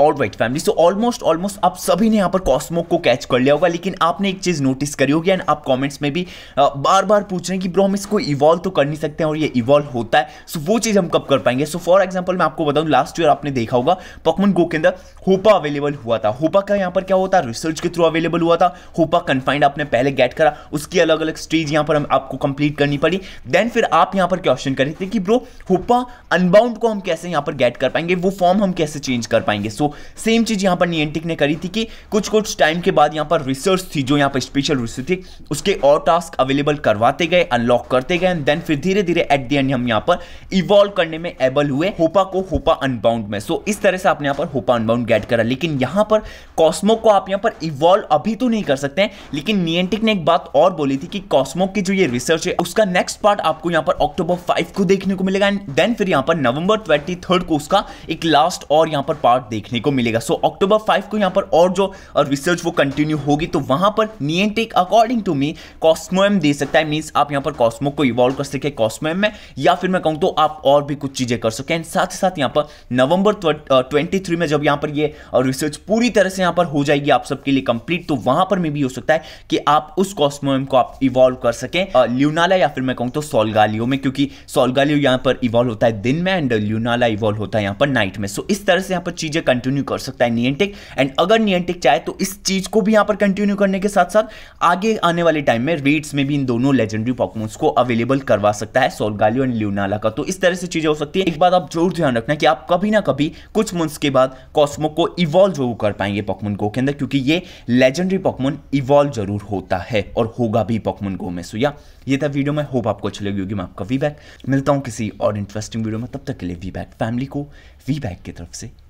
और white family so almost almost आप सभी ने यहाँ पर कॉस्मो को कैच कर लिया होगा लेकिन आपने एक चीज़ नोटिस करी होगी एंड आप कॉमेंट्स में भी बार बार पूछ रहे हैं कि ब्रो हम इसको इवॉल्व तो कर नहीं सकते हैं और ये इवॉल्व होता है सो so, वो चीज़ हम कब कर पाएंगे सो फॉर एग्जाम्पल मैं आपको बताऊँ लास्ट ईयर आपने देखा होगा पॉकमन गो के अंदर होपा अवेलेबल हुआ था होपा का यहाँ पर क्या होता है रिसर्च के थ्रू अवेलेबल हुआ था होपा कन्फाइंड आपने पहले गेट करा उसकी अलग अलग स्टेज यहाँ पर हम आपको कंप्लीट करनी पड़ी देन फिर आप यहाँ पर क्वेश्चन कर रहे थे कि ब्रो होपा अनबाउंड को हम कैसे यहाँ पर गेट कर पाएंगे वो फॉर्म हम कैसे चेंज कर पाएंगे सो सेम चीज़ यहाँ पर नियंटिक ने करी थी कि कुछ कुछ टाइम के बाद यहाँ पर रिसर्च थी जो यहाँ पर स्पेशल रिसर्च थी उसके और टास्क अवेलेबल करवाते गए अनलॉक करते गए एंड देन फिर धीरे धीरे एट दी एंड हम यहाँ पर इवॉल्व करने में एबल हुए होपा को होपा अनबाउंड में सो so, इस तरह से आपने यहाँ पर होपा अनबाउंड गैट करा लेकिन यहाँ पर कॉस्मो को आप यहाँ पर इवॉल्व अभी तो नहीं कर सकते लेकिन नियंटिक ने एक बात और बोली थी कि कॉस्मो की जो ये रिसर्च है उसका नेक्स्ट पार्ट आपको यहाँ पर अक्टूबर फाइव को देखने को मिलेगा एंड देन फिर यहाँ पर नवंबर ट्वेंटी को उसका एक लास्ट और यहाँ पर पार्ट देखने देखने को मिलेगा सो अक्टूबर फाइव को यहाँ पर और जो रिसर्च uh, वो कंटिन्यू होगी तो वहाँ पर नियंटेक अकॉर्डिंग टू मी कॉस्मोएम दे सकता है मीन्स आप यहाँ पर कॉस्मो को इवॉल्व कर सके कॉस्मोएम में या फिर मैं कहूँ तो आप और भी कुछ चीज़ें कर सकें साथ ही साथ यहाँ पर नवंबर ट्वेंटी थ्री में जब यहाँ पर ये रिसर्च uh, पूरी तरह से यहाँ पर हो जाएगी आप सबके लिए कंप्लीट तो वहाँ पर मे भी हो सकता है कि आप उस कॉस्मोएम को आप इवॉल्व कर सकें ल्यूनाला uh, या फिर मैं कहूँ तो सोलगालियो में क्योंकि सोलगालियो यहाँ पर इवॉल्व होता है दिन में एंड ल्यूनाला इवॉल्व होता है यहाँ पर नाइट में सो इस तरह से यहाँ पर चीज़ें कंटिन्यू कंटिन्यू कर सकता है नियंटिक एंड अगर नियंटिक चाहे तो इस चीज़ को भी यहां पर कंटिन्यू करने के साथ साथ आगे आने वाले टाइम में रेड्स में भी इन दोनों लेजेंडरी पॉकमोन्स को अवेलेबल करवा सकता है सोलगालियो एंड ल्यूनाला का तो इस तरह से चीज़ें हो सकती है एक बात आप जरूर ध्यान रखना कि आप कभी ना कभी कुछ मंथ्स के बाद कॉस्मो को इवॉल्व जरूर कर पाएंगे पॉकमोन गो के अंदर क्योंकि ये लेजेंडरी पॉकमोन इवॉल्व जरूर होता है और होगा भी पॉकमोन गो में सो या ये था वीडियो में होप आपको अच्छी लगी होगी मैं आपका वी बैक मिलता हूँ किसी और इंटरेस्टिंग वीडियो में तब तक के लिए वी बैक फैमिली को वी बैक की तरफ से